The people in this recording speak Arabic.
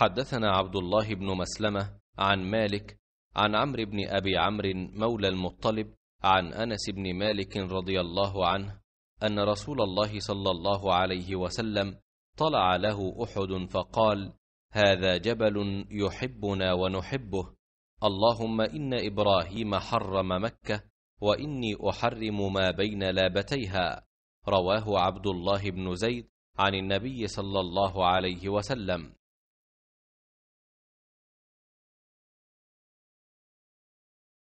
حدثنا عبد الله بن مسلمة عن مالك عن عمرو بن أبي عمرو مولى المطلب عن أنس بن مالك رضي الله عنه أن رسول الله صلى الله عليه وسلم طلع له أحد فقال هذا جبل يحبنا ونحبه اللهم إن إبراهيم حرم مكة وإني أحرم ما بين لابتيها رواه عبد الله بن زيد عن النبي صلى الله عليه وسلم